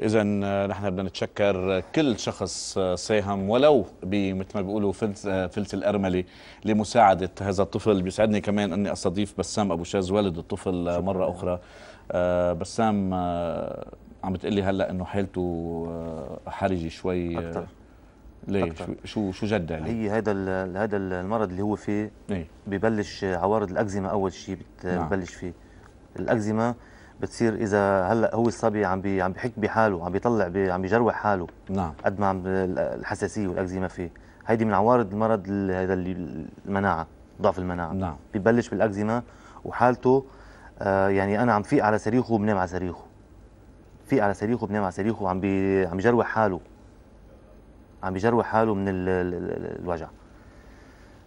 اذا آه، نحن بدنا نتشكر آه، كل شخص آه، ساهم ولو مثل ما بيقولوا فلت, فلت الارمله لمساعده هذا الطفل بيسعدني كمان اني استضيف بسام ابو شاز والد الطفل مره اخرى بسام عم بتقلي هلا انه حالته حرجه شوي أكتر. ليه أكتر. شو شو جد عليه؟ هي هذا هذا المرض اللي هو فيه إيه؟ ببلش عوارض الاكزيما اول شيء بتبلش نعم. فيه الاكزيما بتصير اذا هلا هو الصبي عم بي عم بيحك بحاله عم بيطلع بي عم بيجروح حاله نعم قد ما الحساسيه والاكزيما فيه هيدي من عوارض المرض هذا اللي المناعه ضعف المناعه نعم ببلش بالاكزيما وحالته آه يعني انا عم فيق على صريخه وبنام على صريخه فيق على صريخه وبنام على صريخه وعم بي عم بيجروح حاله عم بيجروح حاله من ال ال الوجع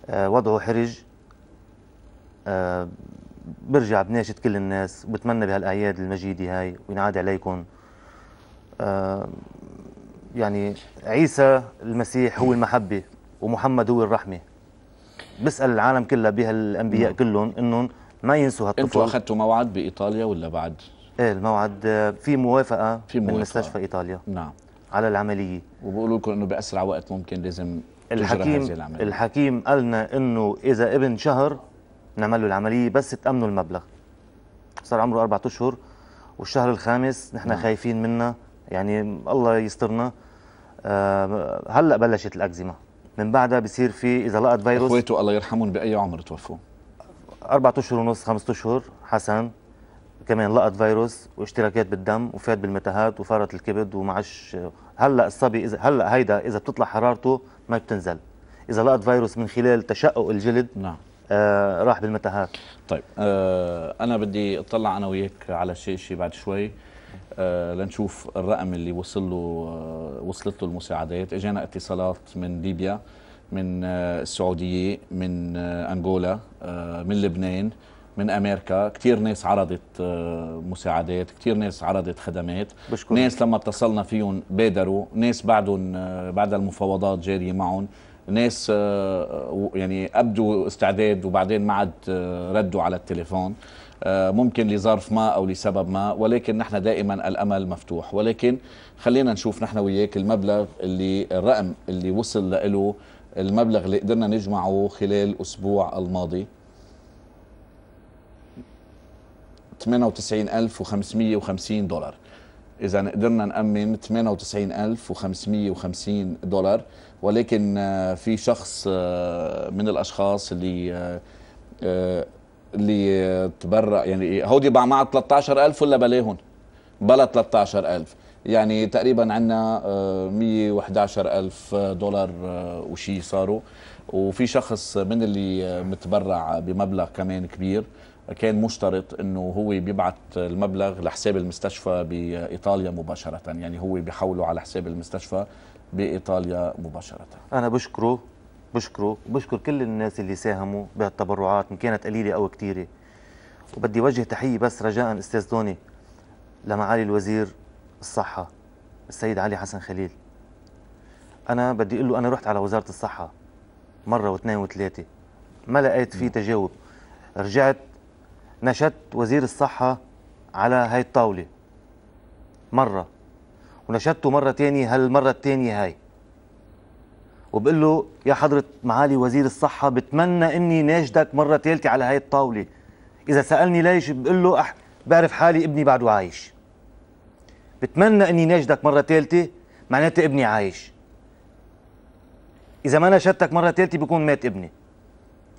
آه وضعه حرج آه برجع بناشد كل الناس وبتمنى بهالاعياد المجيده هاي وينعاد عليكم آه، يعني عيسى المسيح هو المحبه ومحمد هو الرحمه بسال العالم كلها بهالانبياء كلهم انهم ما ينسوا هالطفل انتوا اخذتوا موعد بايطاليا ولا بعد؟ ايه الموعد آه، في موافقه, في موافقة. من مستشفى ايطاليا نعم على العمليه وبقولوا لكم انه باسرع وقت ممكن لازم الحكيم الحكيم قالنا انه اذا ابن شهر نعمل له العمليه بس تامنوا المبلغ صار عمره اربع اشهر والشهر الخامس نحن نعم. خايفين منه يعني الله يسترنا آه، هلا بلشت الاكزيما من بعدها بصير في اذا لقط فيروس اخواته الله يرحمهم باي عمر توفوا؟ اربع اشهر ونص خمسة اشهر حسن كمان لقط فيروس واشتراكات بالدم وفات بالمتاهات وفارت الكبد ومعش هلا الصبي اذا هلا هيدا اذا بتطلع حرارته ما بتنزل اذا لقط فيروس من خلال تشقق الجلد نعم آه، راح بالمتاهات طيب آه، انا بدي اطلع انا وياك على شيء شيء بعد شوي آه، لنشوف الرقم اللي وصل له وصلت له المساعدات اجانا اتصالات من ليبيا من السعوديه من انغولا من لبنان من امريكا كثير ناس عرضت مساعدات كثير ناس عرضت خدمات بشكرك. ناس لما اتصلنا فيهم بادروا ناس بعدهم بعد المفاوضات جاريه معهم ناس آه، آه، يعني ابدوا استعداد وبعدين ما عاد آه، ردوا على التليفون ممكن لظرف ما او لسبب ما ولكن نحن دائما الامل مفتوح ولكن خلينا نشوف نحن وياك المبلغ اللي الرقم اللي وصل له المبلغ اللي قدرنا نجمعه خلال اسبوع الماضي 98550 دولار اذا قدرنا نامن 98550 دولار ولكن آه، في شخص آه، من الاشخاص اللي آه، اللي تبرع يعني هودي باع معه 13000 ولا بلاهن بلا 13000 يعني تقريبا عندنا 111000 دولار وشي صاروا وفي شخص من اللي متبرع بمبلغ كمان كبير كان مشترط انه هو بيبعت المبلغ لحساب المستشفى بايطاليا مباشره يعني هو بيحوله على حساب المستشفى بايطاليا مباشره انا بشكره بشكره بشكر كل الناس اللي ساهموا بهالتبرعات ان كانت قليله او كثيره وبدي وجه تحيه بس رجاء استاذ دوني لمعالي الوزير الصحه السيد علي حسن خليل انا بدي اقول له انا رحت على وزاره الصحه مره واثنين وثلاثه ما لقيت في تجاوب رجعت نشدت وزير الصحة على هاي الطاولة مرة ونشدته مرة تانية هالمرة التانية هاي وبقول له يا حضرة معالي وزير الصحة بتمنى إني ناشدك مرة ثالثة على هاي الطاولة إذا سألني ليش بقول له أح... بعرف حالي ابني بعده عايش بتمنى إني ناشدك مرة ثالثة معناتها ابني عايش إذا ما ناشدتك مرة ثالثة بكون مات ابني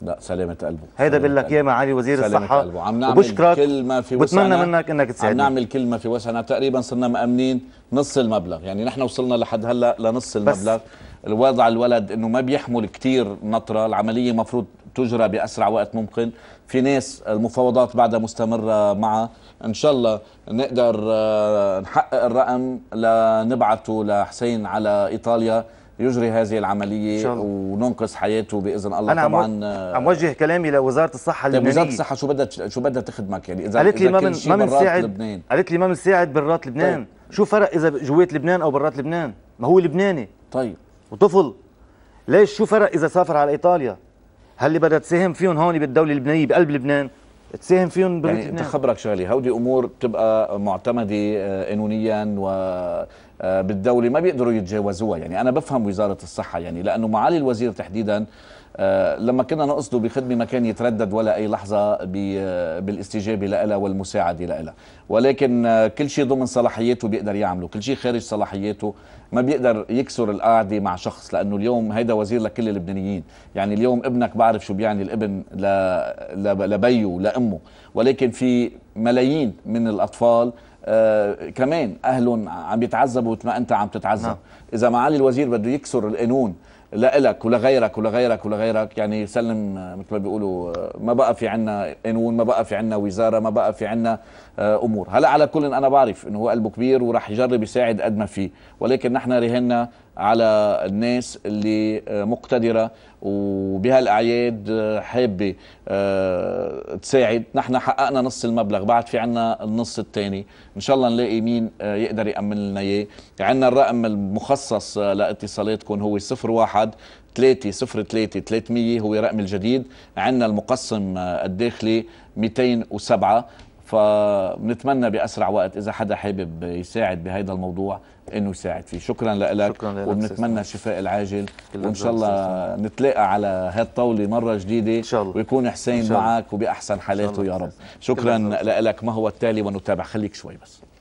لا سلامة قلبه هيدا بقول لك يا معالي وزير سلامة الصحة قلبه. عم نعمل وبشكرك ما في وسعنا بتمنى منك انك تساعدنا عم نعمل كل ما في وسعنا تقريبا صرنا مأمنين نص المبلغ يعني نحن وصلنا لحد هلا لنص المبلغ الوضع الولد انه ما بيحمل كثير نطرة العملية مفروض تجرى بأسرع وقت ممكن في ناس المفاوضات بعدها مستمرة معها إن شاء الله نقدر آه، نحقق الرقم لنبعته لحسين على إيطاليا يجري هذه العمليه وننقذ حياته باذن الله أنا طبعا عم وجه كلامي لوزاره الصحه اللبنانيه طيب، وزاره الصحه شو بدها شو بدها تخدمك يعني اذا قالت لي ما من ما بنساعد قالت لي ما بنساعد برات طيب. لبنان طيب. شو فرق اذا جوات لبنان او برات لبنان ما هو لبناني طيب وطفل ليش شو فرق اذا سافر على ايطاليا هل اللي بدها تساهم فيهم هون بالدوله اللبنانيه بقلب لبنان تساهم فيهم يعني انت خبرك شغله هودي امور بتبقى معتمده آه، قانونيا و آه، بالدولة ما بيقدروا يتجاوزوها يعني أنا بفهم وزارة الصحة يعني لأنه معالي الوزير تحديدا آه، لما كنا نقصده بخدمة ما كان يتردد ولا أي لحظة آه، بالاستجابة لها والمساعدة لها ولكن كل شيء ضمن صلاحياته بيقدر يعمله كل شيء خارج صلاحياته ما بيقدر يكسر القاعدة مع شخص لأنه اليوم هيدا وزير لكل اللبنانيين يعني اليوم ابنك بعرف شو بيعني الابن لبيه لأمه ولكن في ملايين من الأطفال آه، كمان اهلهم عم بيتعذبوا ما انت عم تتعذب نعم. اذا معالي الوزير بده يكسر القانون لإلك لك ولغيرك ولغيرك يعني سلم آه، مثل ما بيقولوا آه، ما بقى في عنا قانون ما بقى في عنا وزاره ما بقى في عنا آه، امور هلا على كل إن انا بعرف انه هو قلبه كبير وراح يجرب يساعد قد ما فيه ولكن نحن رهنا على الناس اللي مقتدره وبهالاعياد حابه تساعد نحن حققنا نص المبلغ بعد في عنا النص الثاني ان شاء الله نلاقي مين يقدر يامن لنا اياه عندنا الرقم المخصص لاتصالاتكم هو 01 أحد 303 300 هو رقم الجديد عندنا المقسم آه، الداخلي 207 فبنتمنى باسرع وقت اذا حدا حابب يساعد بهذا الموضوع انه يساعد فيه شكرا لك وبنتمنى الشفاء العاجل وان شاء الله نتلاقى على هالطاوله مره جديده إن شاء الله. ويكون حسين معك وباحسن حالاته يا رب شكرا لك ما هو التالي ونتابع خليك شوي بس